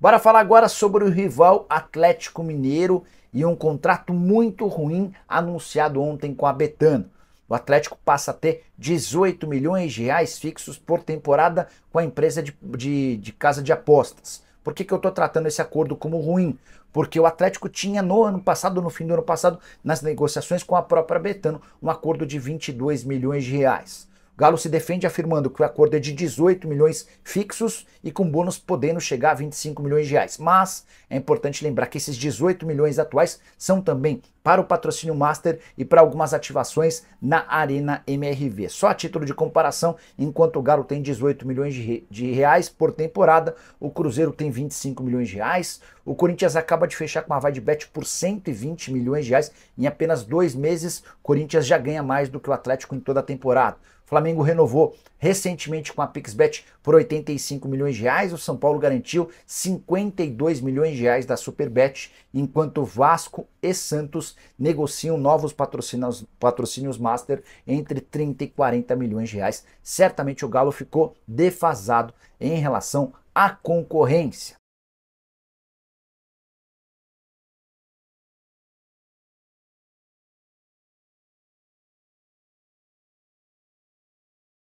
Bora falar agora sobre o rival Atlético Mineiro e um contrato muito ruim anunciado ontem com a Betano. O Atlético passa a ter 18 milhões de reais fixos por temporada com a empresa de, de, de casa de apostas. Por que, que eu estou tratando esse acordo como ruim? Porque o Atlético tinha no ano passado, no fim do ano passado, nas negociações com a própria Betano, um acordo de 22 milhões de reais. Galo se defende afirmando que o acordo é de 18 milhões fixos e com bônus podendo chegar a 25 milhões de reais. Mas é importante lembrar que esses 18 milhões atuais são também para o patrocínio master e para algumas ativações na Arena MRV. Só a título de comparação, enquanto o Galo tem 18 milhões de, re de reais por temporada, o Cruzeiro tem 25 milhões de reais, o Corinthians acaba de fechar com uma vai de bet por 120 milhões de reais em apenas dois meses. O Corinthians já ganha mais do que o Atlético em toda a temporada. O Flamengo renovou recentemente com a Pixbet por 85 milhões de reais. O São Paulo garantiu 52 milhões de reais da Superbet, enquanto o Vasco e Santos negociam novos patrocínios, patrocínios master entre 30 e 40 milhões de reais. Certamente o Galo ficou defasado em relação à concorrência.